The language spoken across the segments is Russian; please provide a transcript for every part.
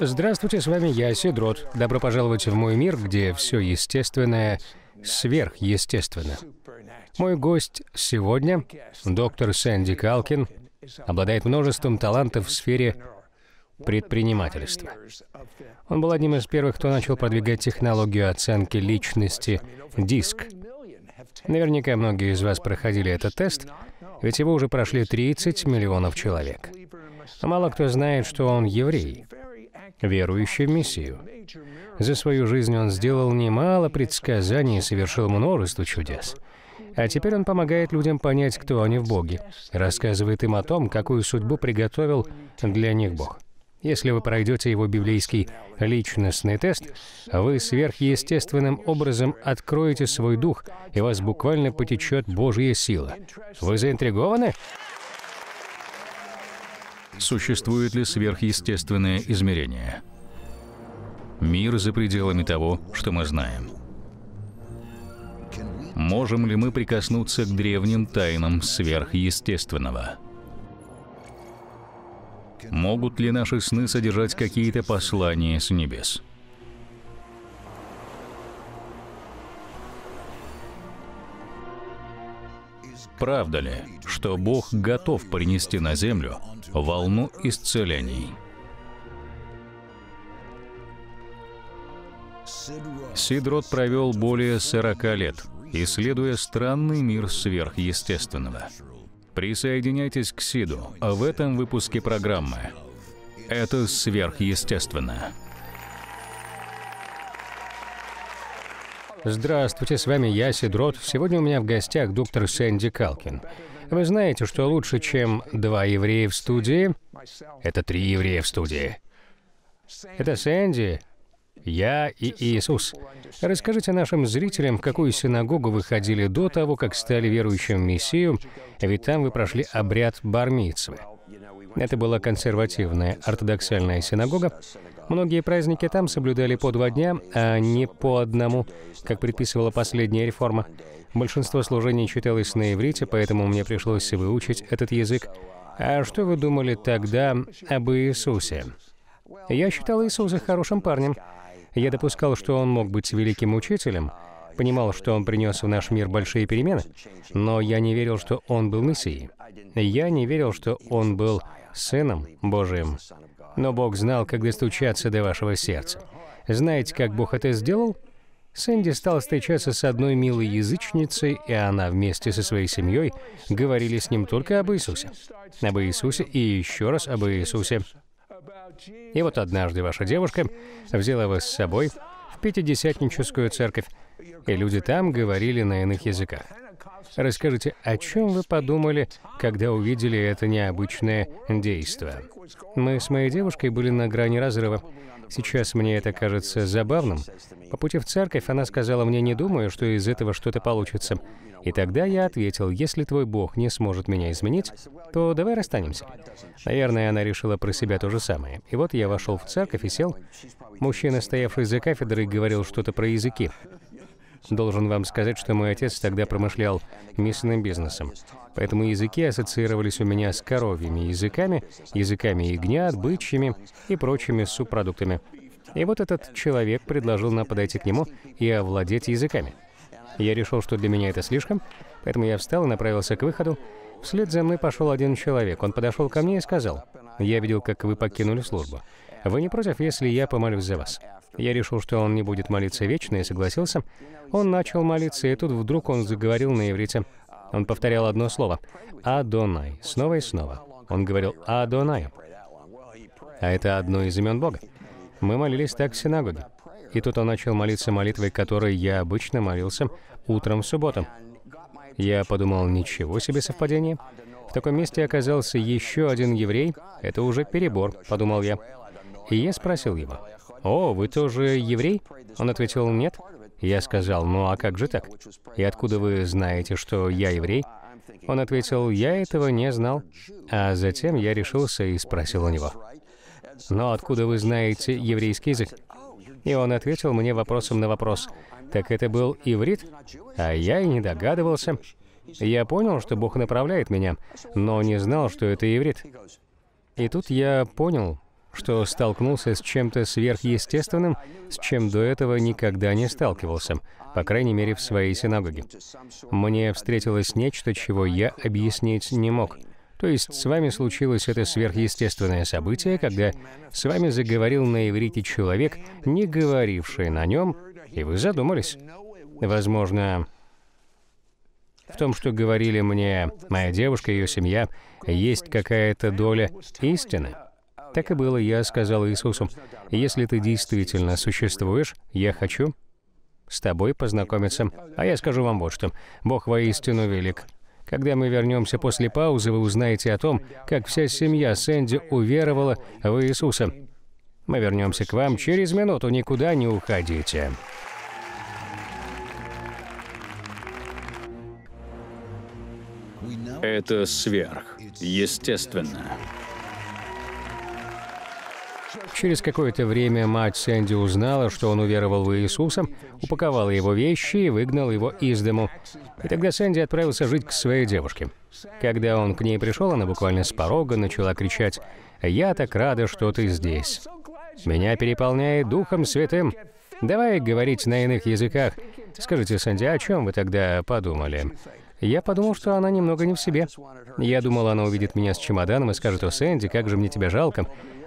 Здравствуйте, с вами я, Сидрот. Добро пожаловать в мой мир, где все естественное сверхъестественно. Мой гость сегодня, доктор Сэнди Калкин, обладает множеством талантов в сфере предпринимательства. Он был одним из первых, кто начал продвигать технологию оценки личности «Диск». Наверняка многие из вас проходили этот тест, ведь его уже прошли 30 миллионов человек. А мало кто знает, что он еврей верующий в Мессию. За свою жизнь он сделал немало предсказаний и совершил множество чудес. А теперь он помогает людям понять, кто они в Боге, рассказывает им о том, какую судьбу приготовил для них Бог. Если вы пройдете его библейский личностный тест, вы сверхъестественным образом откроете свой дух, и вас буквально потечет Божья сила. Вы заинтригованы? Существует ли сверхъестественное измерение? Мир за пределами того, что мы знаем. Можем ли мы прикоснуться к древним тайнам сверхъестественного? Могут ли наши сны содержать какие-то послания с небес? Правда ли, что Бог готов принести на землю волну исцелений? Сидрот провел более 40 лет, исследуя странный мир сверхъестественного. Присоединяйтесь к Сиду а в этом выпуске программы. Это сверхъестественно. Здравствуйте, с вами я, Сидрот. Сегодня у меня в гостях доктор Сэнди Калкин. Вы знаете, что лучше, чем два еврея в студии? Это три еврея в студии. Это Сэнди, я и Иисус. Расскажите нашим зрителям, в какую синагогу вы ходили до того, как стали верующим в Мессию, ведь там вы прошли обряд бармитсвы. Это была консервативная ортодоксальная синагога, Многие праздники там соблюдали по два дня, а не по одному, как предписывала последняя реформа. Большинство служений читалось на иврите, поэтому мне пришлось выучить этот язык. А что вы думали тогда об Иисусе? Я считал Иисуса хорошим парнем. Я допускал, что он мог быть великим учителем, понимал, что он принес в наш мир большие перемены, но я не верил, что он был мессией. Я не верил, что он был сыном Божиим. Но Бог знал, как достучаться до вашего сердца. Знаете, как Бог это сделал? Сэнди стал встречаться с одной милой язычницей, и она вместе со своей семьей говорили с ним только об Иисусе. Об Иисусе и еще раз об Иисусе. И вот однажды ваша девушка взяла вас с собой в Пятидесятническую церковь, и люди там говорили на иных языках. Расскажите, о чем вы подумали, когда увидели это необычное действие? Мы с моей девушкой были на грани разрыва. Сейчас мне это кажется забавным. По пути в церковь она сказала мне, не думаю, что из этого что-то получится. И тогда я ответил, если твой Бог не сможет меня изменить, то давай расстанемся. Наверное, она решила про себя то же самое. И вот я вошел в церковь и сел. Мужчина, стоявший за кафедрой, говорил что-то про языки. Должен вам сказать, что мой отец тогда промышлял мясным бизнесом. Поэтому языки ассоциировались у меня с коровьими языками, языками ягнят, бычьими и прочими субпродуктами. И вот этот человек предложил нам подойти к нему и овладеть языками. Я решил, что для меня это слишком, поэтому я встал и направился к выходу. Вслед за мной пошел один человек. Он подошел ко мне и сказал, «Я видел, как вы покинули службу. Вы не против, если я помолюсь за вас?» Я решил, что он не будет молиться вечно, и согласился. Он начал молиться, и тут вдруг он заговорил на иврите. Он повторял одно слово «Адонай» снова и снова. Он говорил «Адонай». А это одно из имен Бога. Мы молились так в синагоге. И тут он начал молиться молитвой, которой я обычно молился утром в субботу. Я подумал, ничего себе совпадение. В таком месте оказался еще один еврей. Это уже перебор, подумал я. И я спросил его, «О, вы тоже еврей?» Он ответил, «Нет». Я сказал, «Ну а как же так? И откуда вы знаете, что я еврей?» Он ответил, «Я этого не знал». А затем я решился и спросил у него, «Но «Ну, откуда вы знаете еврейский язык?» И он ответил мне вопросом на вопрос, «Так это был иврит?» А я и не догадывался. Я понял, что Бог направляет меня, но не знал, что это иврит. И тут я понял, что столкнулся с чем-то сверхъестественным, с чем до этого никогда не сталкивался, по крайней мере, в своей синагоге. Мне встретилось нечто, чего я объяснить не мог. То есть с вами случилось это сверхъестественное событие, когда с вами заговорил на иврите человек, не говоривший на нем, и вы задумались. Возможно, в том, что говорили мне моя девушка и ее семья, есть какая-то доля истины. Так и было, я сказал Иисусу, «Если ты действительно существуешь, я хочу с тобой познакомиться». А я скажу вам вот что. Бог воистину велик. Когда мы вернемся после паузы, вы узнаете о том, как вся семья Сэнди уверовала в Иисуса. Мы вернемся к вам через минуту, никуда не уходите. Это сверх, естественно. Через какое-то время мать Сэнди узнала, что он уверовал в Иисуса, упаковала его вещи и выгнала его из дому. И тогда Сэнди отправился жить к своей девушке. Когда он к ней пришел, она буквально с порога начала кричать «Я так рада, что ты здесь! Меня переполняет Духом Святым! Давай говорить на иных языках! Скажите, Сэнди, о чем вы тогда подумали?» Я подумал, что она немного не в себе. Я думал, она увидит меня с чемоданом и скажет, «О, Сэнди, как же мне тебя жалко!»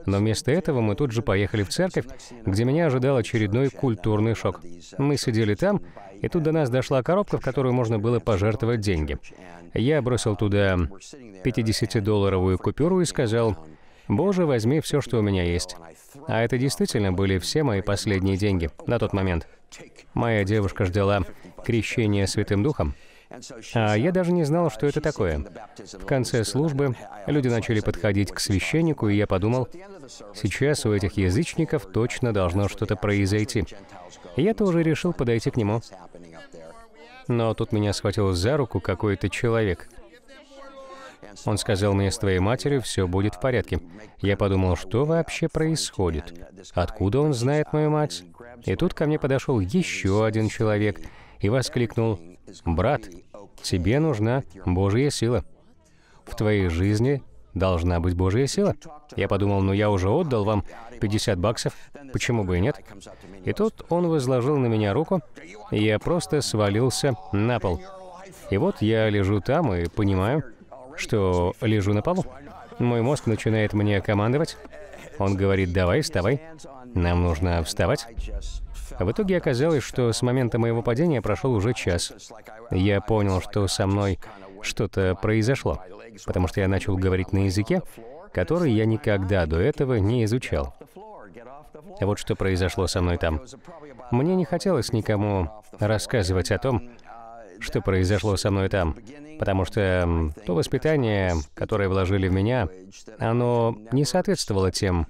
Но вместо этого мы тут же поехали в церковь, где меня ожидал очередной культурный шок. Мы сидели там, и тут до нас дошла коробка, в которую можно было пожертвовать деньги. Я бросил туда 50-долларовую купюру и сказал, «Боже, возьми все, что у меня есть». А это действительно были все мои последние деньги на тот момент. Моя девушка ждала крещения Святым Духом. А я даже не знал, что это такое. В конце службы люди начали подходить к священнику, и я подумал, сейчас у этих язычников точно должно что-то произойти. я тоже решил подойти к нему. Но тут меня схватил за руку какой-то человек. Он сказал мне, с твоей матерью все будет в порядке. Я подумал, что вообще происходит? Откуда он знает мою мать? И тут ко мне подошел еще один человек — и воскликнул, «Брат, тебе нужна Божья сила. В твоей жизни должна быть Божья сила». Я подумал, ну я уже отдал вам 50 баксов, почему бы и нет? И тут он возложил на меня руку, и я просто свалился на пол. И вот я лежу там и понимаю, что лежу на полу. Мой мозг начинает мне командовать. Он говорит, давай, вставай. Нам нужно вставать. В итоге оказалось, что с момента моего падения прошел уже час. Я понял, что со мной что-то произошло, потому что я начал говорить на языке, который я никогда до этого не изучал. Вот что произошло со мной там. Мне не хотелось никому рассказывать о том, что произошло со мной там, потому что то воспитание, которое вложили в меня, оно не соответствовало тем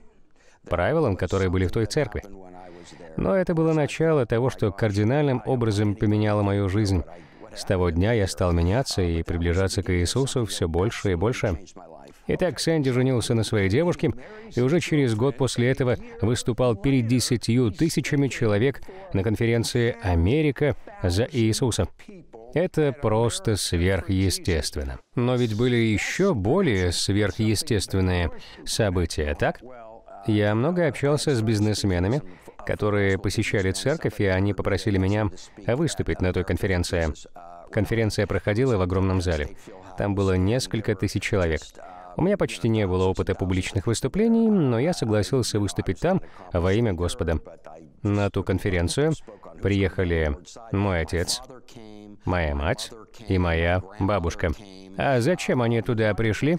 правилам, которые были в той церкви. Но это было начало того, что кардинальным образом поменяло мою жизнь. С того дня я стал меняться и приближаться к Иисусу все больше и больше. Итак, Сэнди женился на своей девушке и уже через год после этого выступал перед десятью тысячами человек на конференции «Америка за Иисуса». Это просто сверхъестественно. Но ведь были еще более сверхъестественные события, так? Я много общался с бизнесменами, которые посещали церковь, и они попросили меня выступить на той конференции. Конференция проходила в огромном зале. Там было несколько тысяч человек. У меня почти не было опыта публичных выступлений, но я согласился выступить там во имя Господа. На ту конференцию приехали мой отец, моя мать и моя бабушка. А зачем они туда пришли?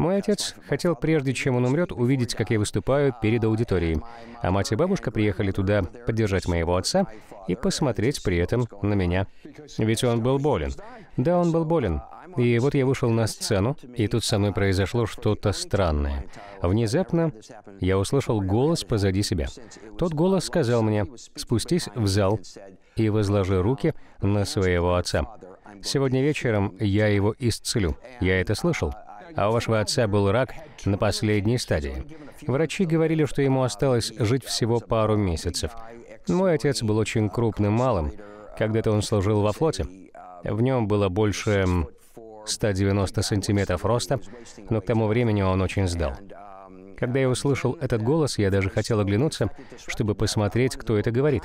Мой отец хотел, прежде чем он умрет, увидеть, как я выступаю перед аудиторией. А мать и бабушка приехали туда поддержать моего отца и посмотреть при этом на меня. Ведь он был болен. Да, он был болен. И вот я вышел на сцену, и тут со мной произошло что-то странное. Внезапно я услышал голос позади себя. Тот голос сказал мне, «Спустись в зал и возложи руки на своего отца. Сегодня вечером я его исцелю». Я это слышал а у вашего отца был рак на последней стадии. Врачи говорили, что ему осталось жить всего пару месяцев. Мой отец был очень крупным малым. Когда-то он служил во флоте. В нем было больше 190 сантиметров роста, но к тому времени он очень сдал. Когда я услышал этот голос, я даже хотел оглянуться, чтобы посмотреть, кто это говорит.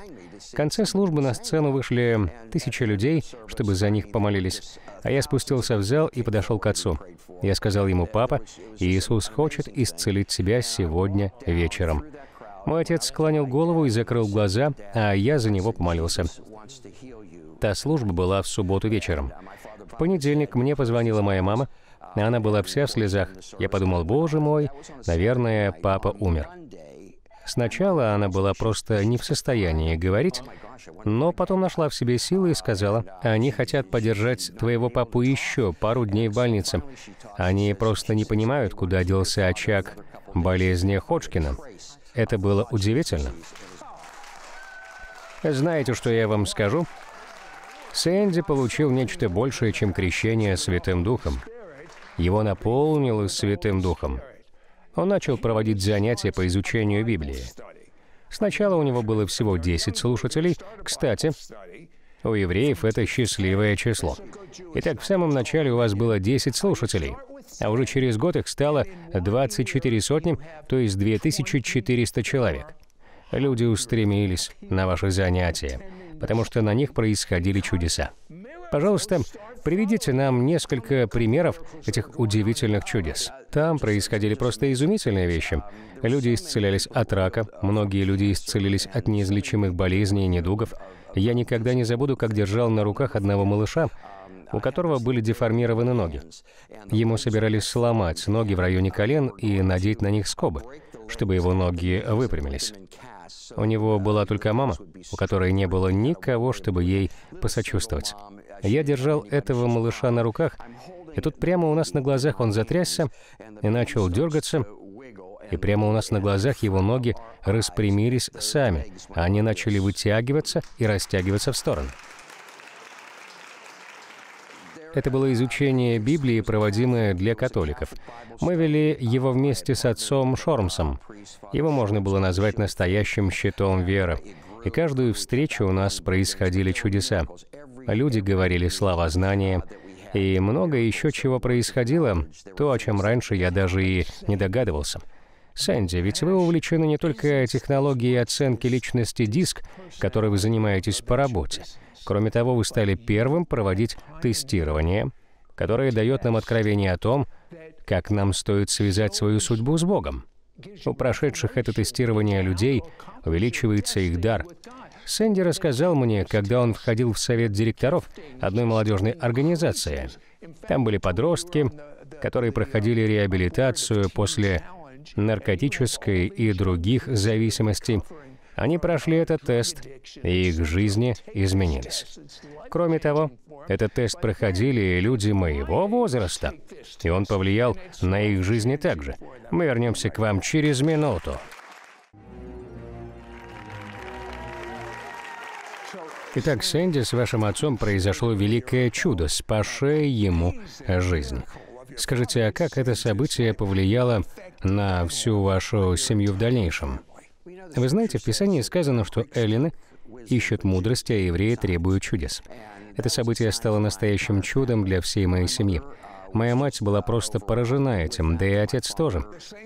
В конце службы на сцену вышли тысячи людей, чтобы за них помолились. А я спустился в зал и подошел к отцу. Я сказал ему, «Папа, Иисус хочет исцелить тебя сегодня вечером». Мой отец склонил голову и закрыл глаза, а я за него помолился. Та служба была в субботу вечером. В понедельник мне позвонила моя мама, она была вся в слезах. Я подумал, боже мой, наверное, папа умер. Сначала она была просто не в состоянии говорить, но потом нашла в себе силы и сказала, «Они хотят подержать твоего папу еще пару дней в больнице. Они просто не понимают, куда делся очаг болезни Ходжкина». Это было удивительно. Знаете, что я вам скажу? Сэнди получил нечто большее, чем крещение Святым Духом. Его наполнило Святым Духом он начал проводить занятия по изучению Библии. Сначала у него было всего 10 слушателей. Кстати, у евреев это счастливое число. Итак, в самом начале у вас было 10 слушателей, а уже через год их стало 24 сотни, то есть 2400 человек. Люди устремились на ваши занятия, потому что на них происходили чудеса. Пожалуйста, приведите нам несколько примеров этих удивительных чудес. Там происходили просто изумительные вещи. Люди исцелялись от рака, многие люди исцелились от неизлечимых болезней и недугов. Я никогда не забуду, как держал на руках одного малыша, у которого были деформированы ноги. Ему собирались сломать ноги в районе колен и надеть на них скобы, чтобы его ноги выпрямились. У него была только мама, у которой не было никого, чтобы ей посочувствовать. Я держал этого малыша на руках, и тут прямо у нас на глазах он затрясся и начал дергаться, и прямо у нас на глазах его ноги распрямились сами, а они начали вытягиваться и растягиваться в стороны. Это было изучение Библии, проводимое для католиков. Мы вели его вместе с отцом Шормсом. Его можно было назвать настоящим щитом веры. И каждую встречу у нас происходили чудеса люди говорили слова знания, и много еще чего происходило, то, о чем раньше я даже и не догадывался. Сэнди, ведь вы увлечены не только технологией оценки личности диск, которой вы занимаетесь по работе. Кроме того, вы стали первым проводить тестирование, которое дает нам откровение о том, как нам стоит связать свою судьбу с Богом. У прошедших это тестирование людей увеличивается их дар, Сэнди рассказал мне, когда он входил в совет директоров одной молодежной организации. Там были подростки, которые проходили реабилитацию после наркотической и других зависимостей. Они прошли этот тест, и их жизни изменились. Кроме того, этот тест проходили люди моего возраста, и он повлиял на их жизни также. Мы вернемся к вам через минуту. Итак, Сэнди, с вашим отцом произошло великое чудо, спасшее ему жизнь. Скажите, а как это событие повлияло на всю вашу семью в дальнейшем? Вы знаете, в Писании сказано, что Эллины ищут мудрости, а евреи требуют чудес. Это событие стало настоящим чудом для всей моей семьи. Моя мать была просто поражена этим, да и отец тоже.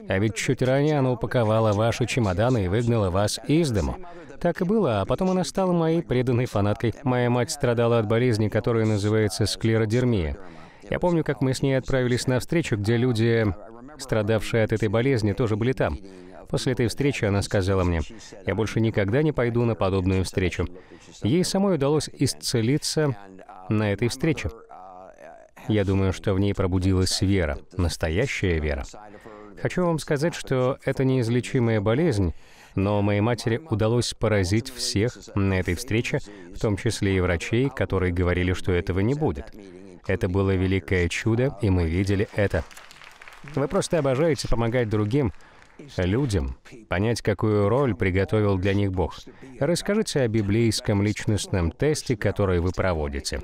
А ведь чуть ранее она упаковала ваши чемоданы и выгнала вас из дому. Так и было, а потом она стала моей преданной фанаткой. Моя мать страдала от болезни, которая называется склеродермия. Я помню, как мы с ней отправились на встречу, где люди, страдавшие от этой болезни, тоже были там. После этой встречи она сказала мне, «Я больше никогда не пойду на подобную встречу». Ей самой удалось исцелиться на этой встрече. Я думаю, что в ней пробудилась вера, настоящая вера. Хочу вам сказать, что это неизлечимая болезнь, но моей матери удалось поразить всех на этой встрече, в том числе и врачей, которые говорили, что этого не будет. Это было великое чудо, и мы видели это. Вы просто обожаете помогать другим, людям понять, какую роль приготовил для них Бог. Расскажите о библейском личностном тесте, который вы проводите.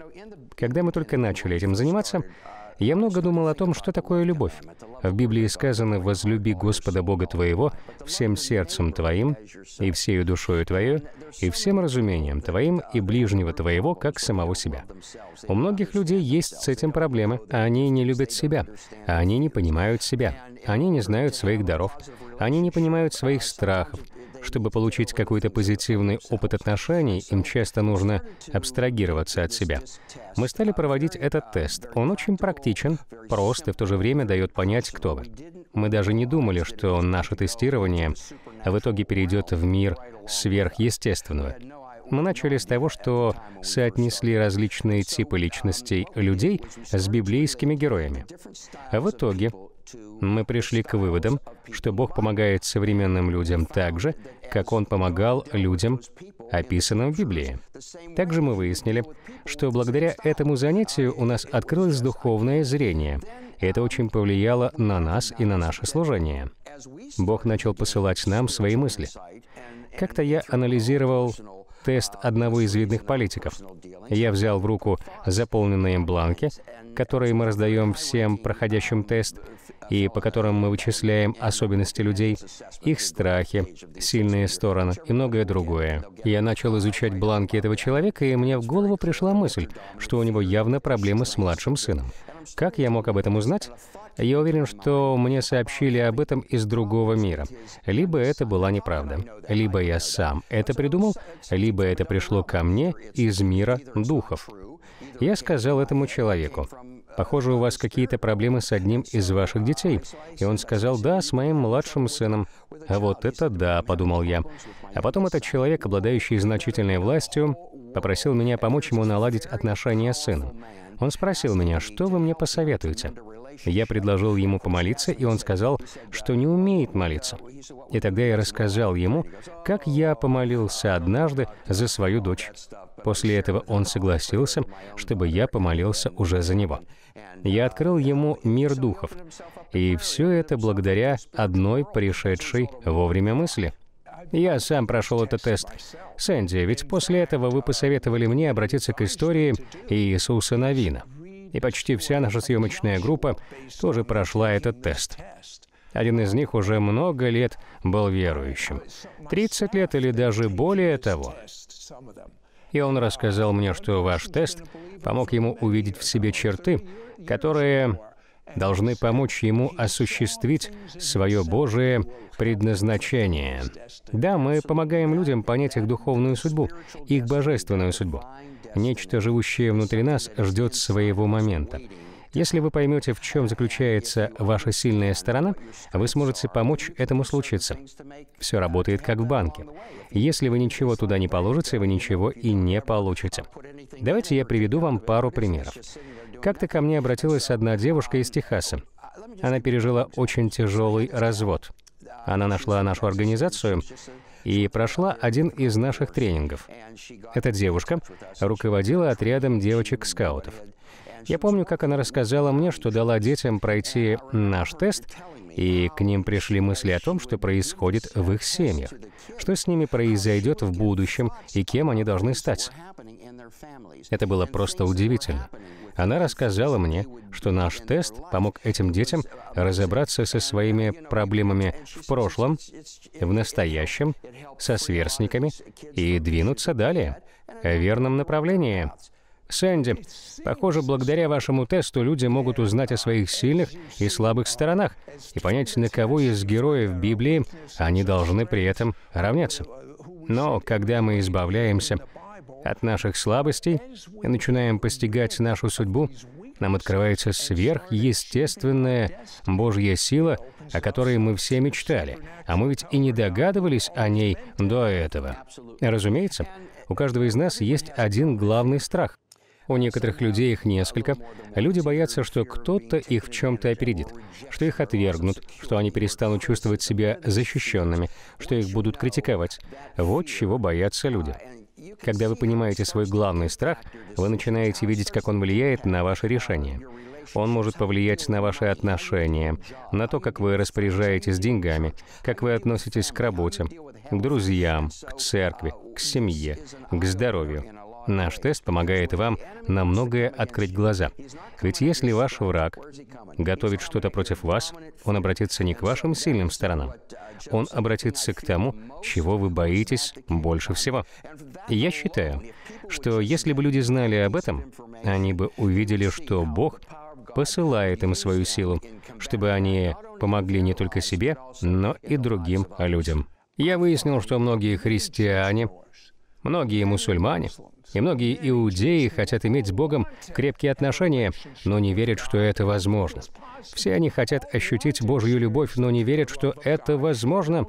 Когда мы только начали этим заниматься, я много думал о том, что такое любовь. В Библии сказано «Возлюби Господа Бога твоего всем сердцем твоим, и всею душою твою, и всем разумением твоим, и ближнего твоего, как самого себя». У многих людей есть с этим проблемы. Они не любят себя, они не понимают себя, они не знают своих даров, они не понимают своих страхов, чтобы получить какой-то позитивный опыт отношений, им часто нужно абстрагироваться от себя. Мы стали проводить этот тест. Он очень практичен, прост и в то же время дает понять, кто вы. Мы даже не думали, что наше тестирование в итоге перейдет в мир сверхъестественного. Мы начали с того, что соотнесли различные типы личностей людей с библейскими героями. А в итоге мы пришли к выводам, что Бог помогает современным людям так же, как Он помогал людям, описанным в Библии. Также мы выяснили, что благодаря этому занятию у нас открылось духовное зрение. Это очень повлияло на нас и на наше служение. Бог начал посылать нам свои мысли. Как-то я анализировал тест одного из видных политиков. Я взял в руку заполненные им бланки, которые мы раздаем всем проходящим тест, и по которым мы вычисляем особенности людей, их страхи, сильные стороны и многое другое. Я начал изучать бланки этого человека, и мне в голову пришла мысль, что у него явно проблемы с младшим сыном. Как я мог об этом узнать? Я уверен, что мне сообщили об этом из другого мира. Либо это была неправда, либо я сам это придумал, либо это пришло ко мне из мира духов. Я сказал этому человеку, «Похоже, у вас какие-то проблемы с одним из ваших детей». И он сказал, «Да, с моим младшим сыном». вот это да», — подумал я. А потом этот человек, обладающий значительной властью, попросил меня помочь ему наладить отношения с сыном. Он спросил меня, что вы мне посоветуете? Я предложил ему помолиться, и он сказал, что не умеет молиться. И тогда я рассказал ему, как я помолился однажды за свою дочь. После этого он согласился, чтобы я помолился уже за него. Я открыл ему мир духов. И все это благодаря одной пришедшей вовремя мысли — я сам прошел этот тест. Сэнди, ведь после этого вы посоветовали мне обратиться к истории Иисуса Новина. И почти вся наша съемочная группа тоже прошла этот тест. Один из них уже много лет был верующим. 30 лет или даже более того. И он рассказал мне, что ваш тест помог ему увидеть в себе черты, которые должны помочь ему осуществить свое Божие предназначение. Да, мы помогаем людям понять их духовную судьбу, их божественную судьбу. Нечто, живущее внутри нас, ждет своего момента. Если вы поймете, в чем заключается ваша сильная сторона, вы сможете помочь этому случиться. Все работает как в банке. Если вы ничего туда не положите, вы ничего и не получите. Давайте я приведу вам пару примеров. Как-то ко мне обратилась одна девушка из Техаса. Она пережила очень тяжелый развод. Она нашла нашу организацию и прошла один из наших тренингов. Эта девушка руководила отрядом девочек-скаутов. Я помню, как она рассказала мне, что дала детям пройти наш тест, и к ним пришли мысли о том, что происходит в их семьях, что с ними произойдет в будущем и кем они должны стать. Это было просто удивительно. Она рассказала мне, что наш тест помог этим детям разобраться со своими проблемами в прошлом, в настоящем, со сверстниками и двинуться далее, в верном направлении. Сэнди, похоже, благодаря вашему тесту люди могут узнать о своих сильных и слабых сторонах и понять, на кого из героев Библии они должны при этом равняться. Но когда мы избавляемся от наших слабостей и начинаем постигать нашу судьбу, нам открывается сверхъестественная Божья сила, о которой мы все мечтали, а мы ведь и не догадывались о ней до этого. Разумеется, у каждого из нас есть один главный страх. У некоторых людей их несколько. Люди боятся, что кто-то их в чем-то опередит, что их отвергнут, что они перестанут чувствовать себя защищенными, что их будут критиковать. Вот чего боятся люди. Когда вы понимаете свой главный страх, вы начинаете видеть, как он влияет на ваше решение. Он может повлиять на ваши отношения, на то, как вы распоряжаетесь деньгами, как вы относитесь к работе, к друзьям, к церкви, к семье, к здоровью. Наш тест помогает вам на многое открыть глаза. Ведь если ваш враг готовит что-то против вас, он обратится не к вашим сильным сторонам. Он обратится к тому, чего вы боитесь больше всего. Я считаю, что если бы люди знали об этом, они бы увидели, что Бог посылает им свою силу, чтобы они помогли не только себе, но и другим людям. Я выяснил, что многие христиане, многие мусульмане и многие иудеи хотят иметь с Богом крепкие отношения, но не верят, что это возможно. Все они хотят ощутить Божью любовь, но не верят, что это возможно.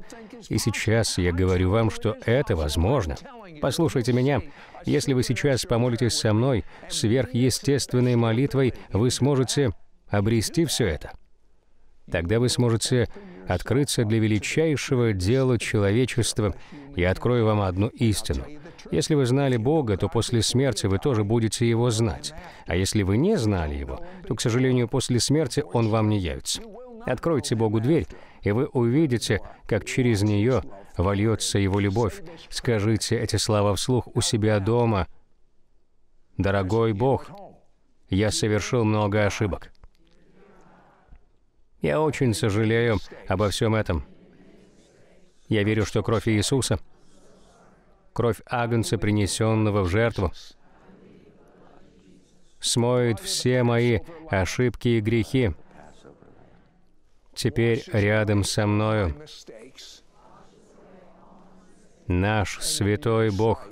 И сейчас я говорю вам, что это возможно. Послушайте меня. Если вы сейчас помолитесь со мной, сверхъестественной молитвой вы сможете обрести все это. Тогда вы сможете открыться для величайшего дела человечества. Я открою вам одну истину. Если вы знали Бога, то после смерти вы тоже будете Его знать. А если вы не знали Его, то, к сожалению, после смерти Он вам не явится. Откройте Богу дверь, и вы увидите, как через нее вольется Его любовь. Скажите эти слова вслух у себя дома. «Дорогой Бог, я совершил много ошибок. Я очень сожалею обо всем этом. Я верю, что кровь Иисуса — кровь Агнца, принесенного в жертву, смоет все мои ошибки и грехи. Теперь рядом со мною наш святой Бог.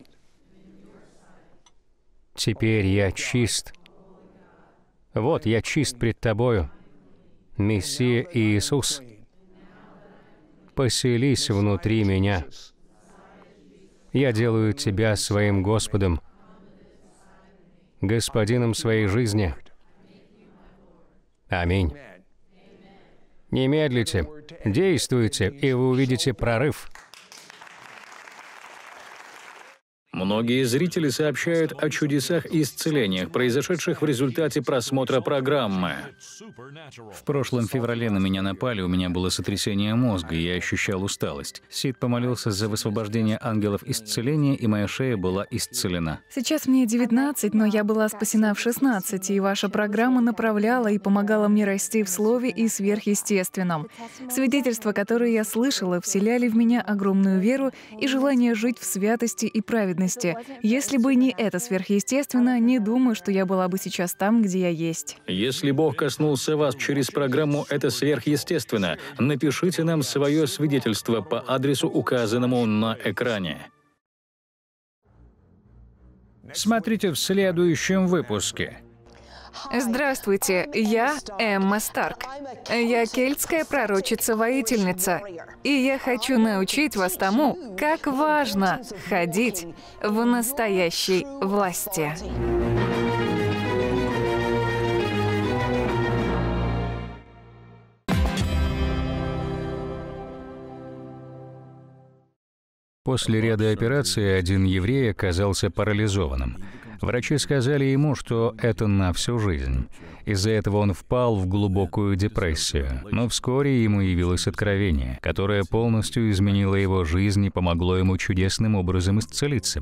Теперь я чист. Вот я чист пред Тобою, Мессия Иисус. Поселись внутри меня я делаю Тебя своим Господом, Господином своей жизни. Аминь. Не медлите, действуйте, и вы увидите прорыв. Многие зрители сообщают о чудесах и исцелениях, произошедших в результате просмотра программы. В прошлом феврале на меня напали, у меня было сотрясение мозга, и я ощущал усталость. Сид помолился за высвобождение ангелов исцеления, и моя шея была исцелена. Сейчас мне 19, но я была спасена в 16, и ваша программа направляла и помогала мне расти в слове и сверхъестественном. Свидетельства, которые я слышала, вселяли в меня огромную веру и желание жить в святости и праведности реальности. Если бы не это сверхъестественно, не думаю, что я была бы сейчас там, где я есть. Если Бог коснулся вас через программу «Это сверхъестественно», напишите нам свое свидетельство по адресу, указанному на экране. Смотрите в следующем выпуске. Здравствуйте, я Эмма Старк. Я кельтская пророчица-воительница. И я хочу научить вас тому, как важно ходить в настоящей власти. После ряда операций один еврей оказался парализованным. Врачи сказали ему, что это на всю жизнь. Из-за этого он впал в глубокую депрессию. Но вскоре ему явилось откровение, которое полностью изменило его жизнь и помогло ему чудесным образом исцелиться.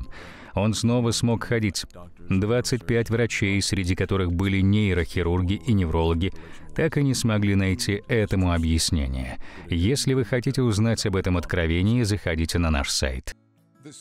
Он снова смог ходить. 25 врачей, среди которых были нейрохирурги и неврологи, так и не смогли найти этому объяснение. Если вы хотите узнать об этом откровении, заходите на наш сайт.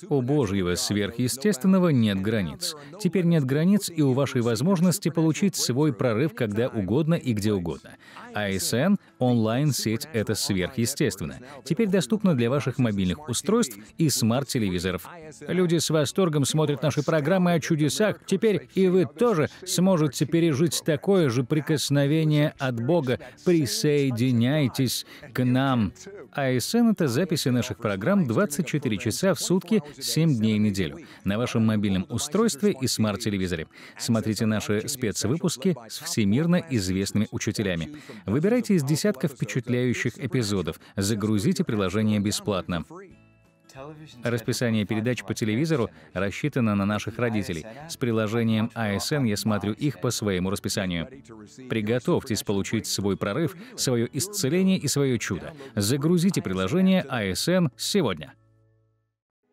У Божьего сверхъестественного нет границ. Теперь нет границ и у вашей возможности получить свой прорыв когда угодно и где угодно. ASN а — онлайн-сеть — это сверхъестественно. Теперь доступно для ваших мобильных устройств и смарт-телевизоров. Люди с восторгом смотрят наши программы о чудесах. Теперь и вы тоже сможете пережить такое же прикосновение от Бога. Присоединяйтесь к нам. ASN а — это записи наших программ 24 часа в сутки практически 7 дней в неделю на вашем мобильном устройстве и смарт-телевизоре. Смотрите наши спецвыпуски с всемирно известными учителями. Выбирайте из десятков впечатляющих эпизодов. Загрузите приложение бесплатно. Расписание передач по телевизору рассчитано на наших родителей. С приложением ASN а я смотрю их по своему расписанию. Приготовьтесь получить свой прорыв, свое исцеление и свое чудо. Загрузите приложение ASN а сегодня.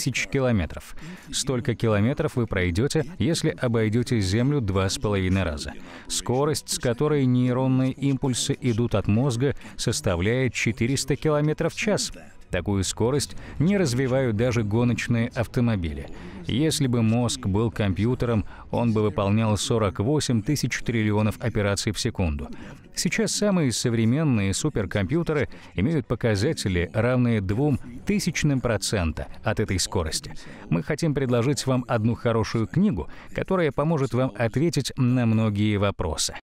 тысяч километров. Столько километров вы пройдете, если обойдете Землю два с половиной раза. Скорость, с которой нейронные импульсы идут от мозга, составляет 400 километров в час. Такую скорость не развивают даже гоночные автомобили. Если бы мозг был компьютером, он бы выполнял 48 тысяч триллионов операций в секунду. Сейчас самые современные суперкомпьютеры имеют показатели, равные двум тысячным процента от этой скорости. Мы хотим предложить вам одну хорошую книгу, которая поможет вам ответить на многие вопросы.